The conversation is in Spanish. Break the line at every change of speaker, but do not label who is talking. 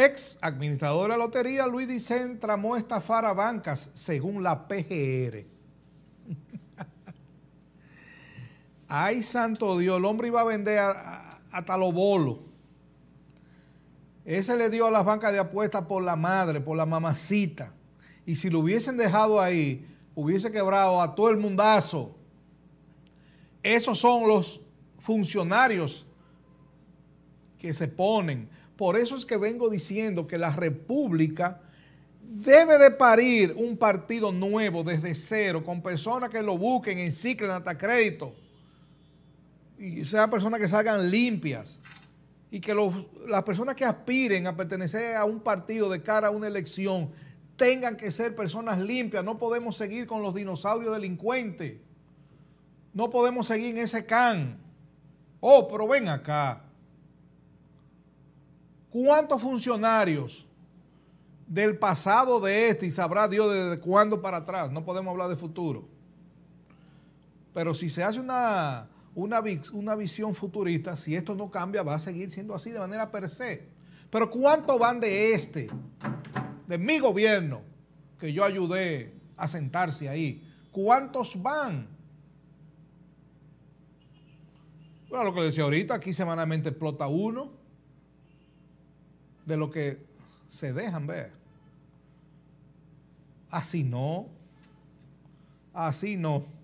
Ex administrador de la lotería, Luis Dicen tramó estafar a bancas, según la PGR. Ay, santo Dios, el hombre iba a vender hasta lo Bolo. Ese le dio a las bancas de apuestas por la madre, por la mamacita. Y si lo hubiesen dejado ahí, hubiese quebrado a todo el mundazo. Esos son los funcionarios que se ponen. Por eso es que vengo diciendo que la República debe de parir un partido nuevo desde cero, con personas que lo busquen, enciclen hasta crédito. Y sean personas que salgan limpias. Y que las personas que aspiren a pertenecer a un partido de cara a una elección tengan que ser personas limpias. No podemos seguir con los dinosaurios delincuentes. No podemos seguir en ese can. Oh, pero ven acá. ¿Cuántos funcionarios del pasado de este, y sabrá Dios desde cuándo para atrás, no podemos hablar de futuro, pero si se hace una, una, visión futurista, si esto no cambia, va a seguir siendo así de manera per se. Pero ¿cuántos van de este, de mi gobierno, que yo ayudé a sentarse ahí? ¿Cuántos van? Bueno, lo que decía ahorita, aquí semanalmente explota uno de lo que se dejan ver. Así no. Así no.